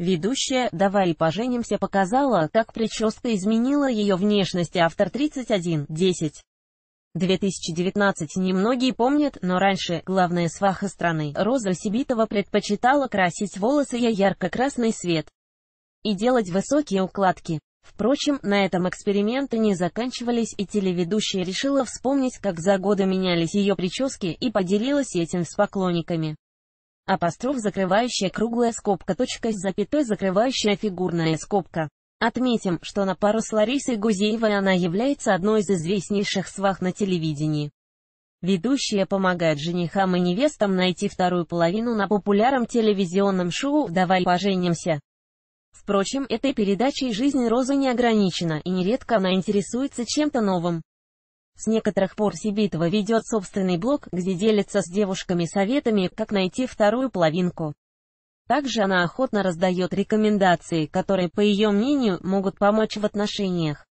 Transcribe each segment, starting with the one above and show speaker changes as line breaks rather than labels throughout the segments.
Ведущая «Давай поженимся» показала, как прическа изменила ее внешность автор 31.10. 2019 немногие помнят, но раньше, главная сваха страны, Роза Сибитова предпочитала красить волосы я ярко-красный свет и делать высокие укладки. Впрочем, на этом эксперименты не заканчивались, и телеведущая решила вспомнить, как за годы менялись ее прически, и поделилась этим с поклонниками апостроф закрывающая круглая скобка точка с запятой закрывающая фигурная скобка. Отметим, что на пару с Ларисой Гузеевой она является одной из известнейших свах на телевидении. Ведущая помогает женихам и невестам найти вторую половину на популярном телевизионном шоу «Давай поженимся». Впрочем, этой передачей жизнь Розы не ограничена, и нередко она интересуется чем-то новым. С некоторых пор Сибитова ведет собственный блог, где делится с девушками советами, как найти вторую половинку. Также она охотно раздает рекомендации, которые, по ее мнению, могут помочь в отношениях.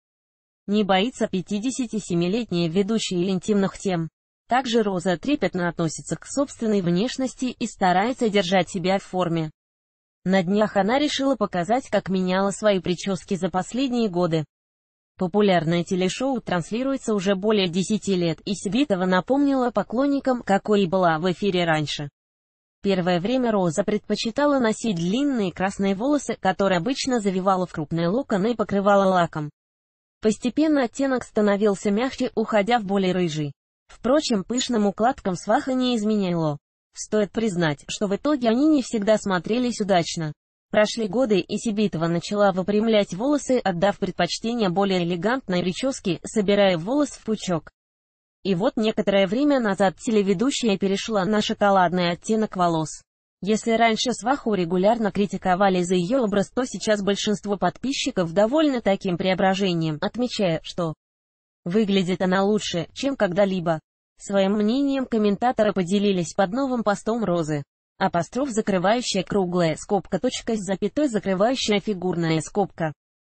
Не боится 57-летняя ведущая интимных тем. Также Роза трепетно относится к собственной внешности и старается держать себя в форме. На днях она решила показать, как меняла свои прически за последние годы. Популярное телешоу транслируется уже более 10 лет, и Сибитова напомнила поклонникам, какой была в эфире раньше. Первое время Роза предпочитала носить длинные красные волосы, которые обычно завивала в крупные локоны и покрывала лаком. Постепенно оттенок становился мягче, уходя в более рыжий. Впрочем, пышным укладкам сваха не изменяло. Стоит признать, что в итоге они не всегда смотрелись удачно. Прошли годы, и Сибитова начала выпрямлять волосы, отдав предпочтение более элегантной прическе, собирая волос в пучок. И вот некоторое время назад телеведущая перешла на шоколадный оттенок волос. Если раньше Сваху регулярно критиковали за ее образ, то сейчас большинство подписчиков довольны таким преображением, отмечая, что выглядит она лучше, чем когда-либо. Своим мнением комментаторы поделились под новым постом Розы. Апостроф закрывающая круглая скобка точка с запятой закрывающая фигурная скобка.